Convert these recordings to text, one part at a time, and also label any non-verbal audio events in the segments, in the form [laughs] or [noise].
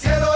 Cero! cielo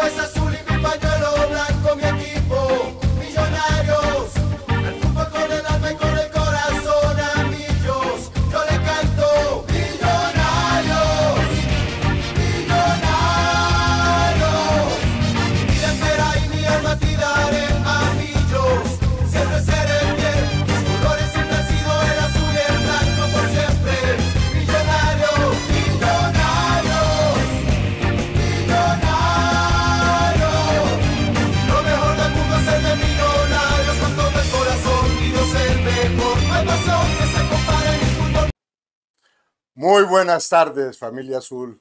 Muy buenas tardes, familia azul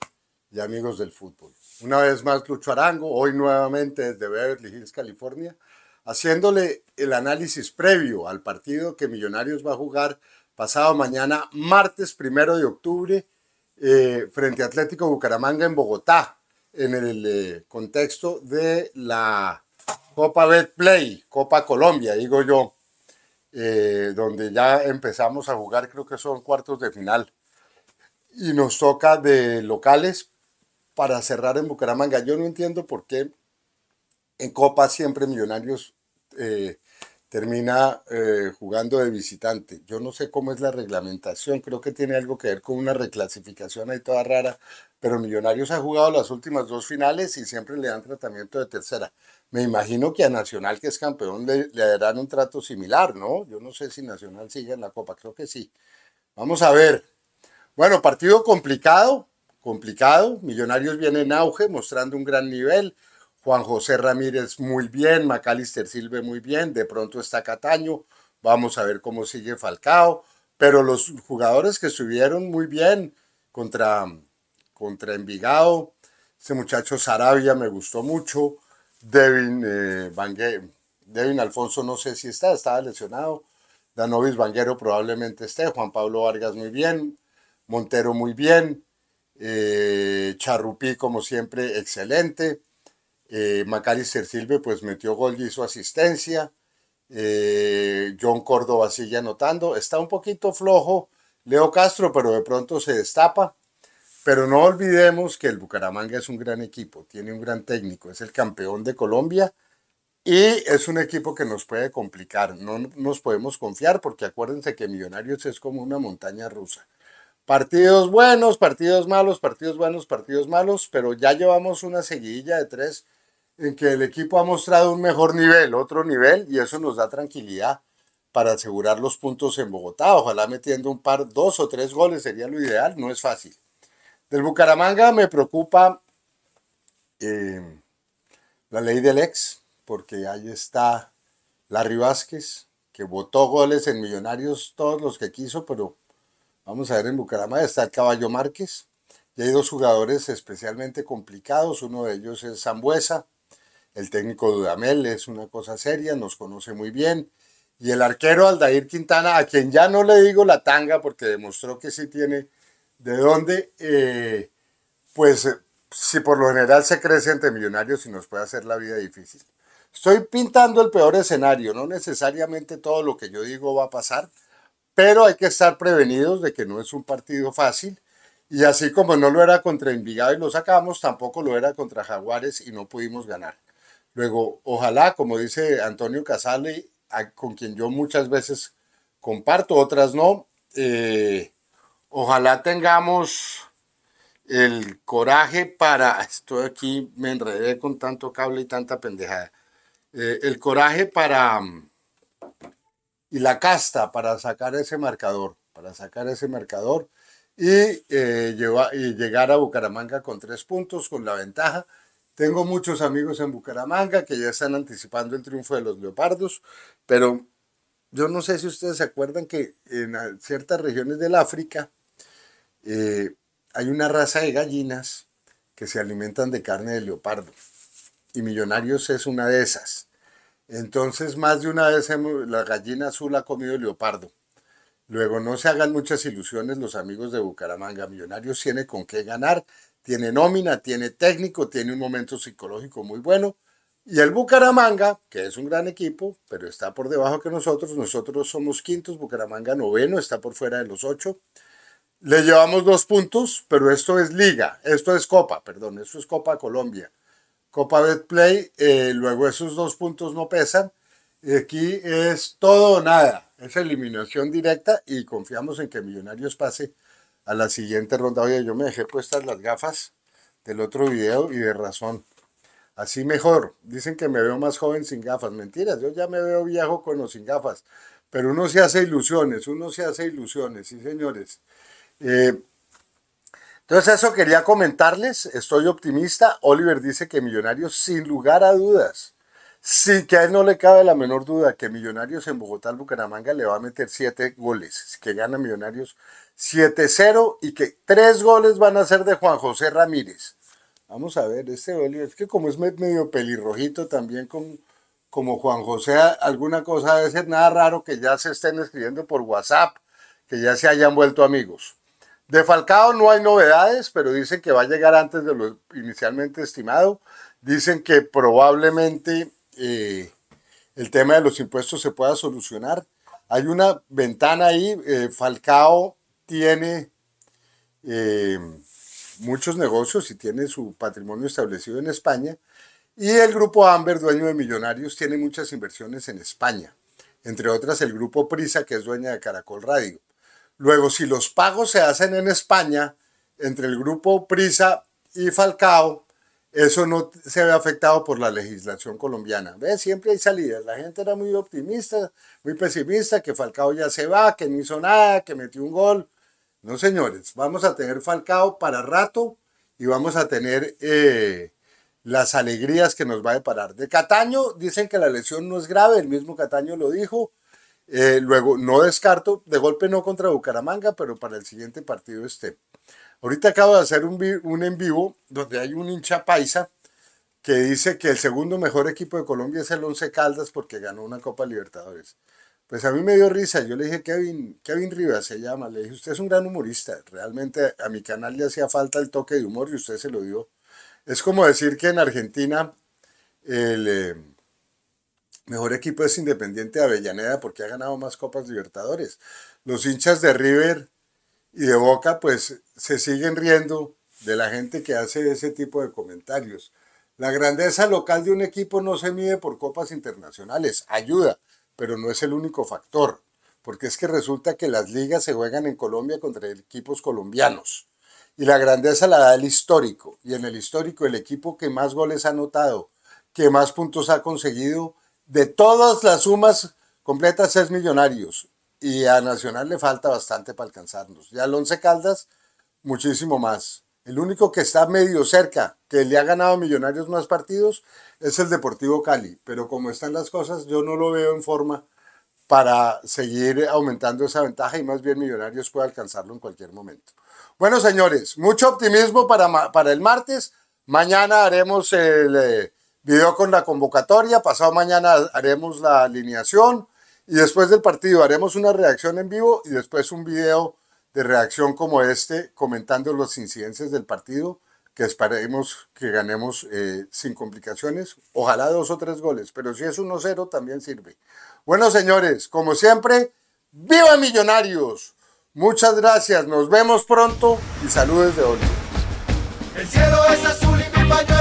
y amigos del fútbol. Una vez más, Lucho Arango, hoy nuevamente desde Beverly Hills, California, haciéndole el análisis previo al partido que Millonarios va a jugar pasado mañana, martes primero de octubre, eh, frente a Atlético Bucaramanga en Bogotá, en el eh, contexto de la Copa Play, Copa Colombia, digo yo, eh, donde ya empezamos a jugar, creo que son cuartos de final y nos toca de locales para cerrar en Bucaramanga. Yo no entiendo por qué en Copa siempre Millonarios eh, termina eh, jugando de visitante. Yo no sé cómo es la reglamentación, creo que tiene algo que ver con una reclasificación ahí toda rara, pero Millonarios ha jugado las últimas dos finales y siempre le dan tratamiento de tercera. Me imagino que a Nacional, que es campeón, le, le darán un trato similar, ¿no? Yo no sé si Nacional sigue en la Copa, creo que sí. Vamos a ver, bueno, partido complicado, complicado. Millonarios viene en auge, mostrando un gran nivel. Juan José Ramírez muy bien, Macalister Silve muy bien, de pronto está Cataño, vamos a ver cómo sigue Falcao, pero los jugadores que estuvieron muy bien contra, contra Envigado, ese muchacho Sarabia me gustó mucho, Devin, eh, Alfonso no sé si está, estaba lesionado, Danovis Banguero probablemente esté, Juan Pablo Vargas muy bien, Montero muy bien, eh, Charrupí como siempre excelente, Macari eh, Macalister Silve pues metió gol y hizo asistencia, eh, John Córdoba sigue anotando, está un poquito flojo Leo Castro, pero de pronto se destapa. Pero no olvidemos que el Bucaramanga es un gran equipo, tiene un gran técnico, es el campeón de Colombia y es un equipo que nos puede complicar. No nos podemos confiar porque acuérdense que Millonarios es como una montaña rusa. Partidos buenos, partidos malos, partidos buenos, partidos malos, pero ya llevamos una seguidilla de tres en que el equipo ha mostrado un mejor nivel, otro nivel, y eso nos da tranquilidad para asegurar los puntos en Bogotá. Ojalá metiendo un par, dos o tres goles sería lo ideal, no es fácil. Del Bucaramanga me preocupa eh, la ley del ex, porque ahí está Larry Vázquez, que votó goles en Millonarios todos los que quiso, pero Vamos a ver, en Bucaramanga está el Caballo Márquez. Y hay dos jugadores especialmente complicados. Uno de ellos es Zambuesa. El técnico Dudamel es una cosa seria, nos conoce muy bien. Y el arquero Aldair Quintana, a quien ya no le digo la tanga porque demostró que sí tiene de dónde, eh, pues eh, si por lo general se crece entre millonarios y nos puede hacer la vida difícil. Estoy pintando el peor escenario, no necesariamente todo lo que yo digo va a pasar, pero hay que estar prevenidos de que no es un partido fácil. Y así como no lo era contra Envigado y lo sacamos, tampoco lo era contra Jaguares y no pudimos ganar. Luego, ojalá, como dice Antonio Casale, con quien yo muchas veces comparto, otras no, eh, ojalá tengamos el coraje para, [laughs] estoy aquí, me enredé con tanto cable y tanta pendejada, eh, el coraje para mm, y la casta para sacar ese marcador, para sacar ese marcador y, eh, y llegar a Bucaramanga con tres puntos, con la ventaja. Tengo muchos amigos en Bucaramanga que ya están anticipando el triunfo de los leopardos, pero yo no sé si ustedes se acuerdan que en ciertas regiones del África eh, hay una raza de gallinas que se alimentan de carne de leopardo y Millonarios es una de esas. Entonces, más de una vez la gallina azul ha comido el leopardo. Luego, no se hagan muchas ilusiones los amigos de Bucaramanga. Millonarios tiene con qué ganar, tiene nómina, tiene técnico, tiene un momento psicológico muy bueno. Y el Bucaramanga, que es un gran equipo, pero está por debajo que nosotros, nosotros somos quintos, Bucaramanga noveno, está por fuera de los ocho. Le llevamos dos puntos, pero esto es liga, esto es copa, perdón, esto es Copa Colombia. Copa Betplay, eh, luego esos dos puntos no pesan. Y aquí es todo o nada, es eliminación directa y confiamos en que Millonarios pase a la siguiente ronda. Oye, yo me dejé puestas las gafas del otro video y de razón. Así mejor. Dicen que me veo más joven sin gafas. Mentiras, yo ya me veo viejo con o sin gafas. Pero uno se hace ilusiones, uno se hace ilusiones, sí señores. Eh, entonces eso quería comentarles, estoy optimista, Oliver dice que Millonarios sin lugar a dudas, sí que a él no le cabe la menor duda que Millonarios en Bogotá, Bucaramanga le va a meter siete goles, que gana Millonarios 7-0 y que tres goles van a ser de Juan José Ramírez. Vamos a ver, este Oliver, es que como es medio pelirrojito también como Juan José, alguna cosa debe ser nada raro que ya se estén escribiendo por WhatsApp, que ya se hayan vuelto amigos. De Falcao no hay novedades, pero dicen que va a llegar antes de lo inicialmente estimado. Dicen que probablemente eh, el tema de los impuestos se pueda solucionar. Hay una ventana ahí. Eh, Falcao tiene eh, muchos negocios y tiene su patrimonio establecido en España. Y el grupo Amber, dueño de Millonarios, tiene muchas inversiones en España. Entre otras, el grupo Prisa, que es dueña de Caracol Radio. Luego, si los pagos se hacen en España, entre el grupo Prisa y Falcao, eso no se ve afectado por la legislación colombiana. ¿Ves? Siempre hay salidas. La gente era muy optimista, muy pesimista, que Falcao ya se va, que no hizo nada, que metió un gol. No, señores, vamos a tener Falcao para rato y vamos a tener eh, las alegrías que nos va a deparar. De Cataño dicen que la lesión no es grave, el mismo Cataño lo dijo, eh, luego, no descarto, de golpe no contra Bucaramanga, pero para el siguiente partido este Ahorita acabo de hacer un, un en vivo donde hay un hincha paisa que dice que el segundo mejor equipo de Colombia es el Once Caldas porque ganó una Copa Libertadores. Pues a mí me dio risa, yo le dije, Kevin, Kevin Rivas se llama, le dije, usted es un gran humorista, realmente a mi canal le hacía falta el toque de humor y usted se lo dio. Es como decir que en Argentina el... Eh, Mejor equipo es Independiente Avellaneda porque ha ganado más Copas Libertadores. Los hinchas de River y de Boca pues se siguen riendo de la gente que hace ese tipo de comentarios. La grandeza local de un equipo no se mide por copas internacionales, ayuda, pero no es el único factor, porque es que resulta que las ligas se juegan en Colombia contra equipos colombianos. Y la grandeza la da el histórico, y en el histórico el equipo que más goles ha anotado, que más puntos ha conseguido, de todas las sumas completas es Millonarios y a Nacional le falta bastante para alcanzarnos. Y al Once Caldas, muchísimo más. El único que está medio cerca, que le ha ganado Millonarios más partidos, es el Deportivo Cali. Pero como están las cosas, yo no lo veo en forma para seguir aumentando esa ventaja y más bien Millonarios puede alcanzarlo en cualquier momento. Bueno, señores, mucho optimismo para, para el martes. Mañana haremos el... Eh, video con la convocatoria, pasado mañana haremos la alineación y después del partido haremos una reacción en vivo y después un video de reacción como este comentando los incidencias del partido que esperemos que ganemos eh, sin complicaciones, ojalá dos o tres goles, pero si es 1-0 también sirve. Bueno señores, como siempre, ¡viva Millonarios! Muchas gracias, nos vemos pronto y saludos de hoy. El cielo es azul y mi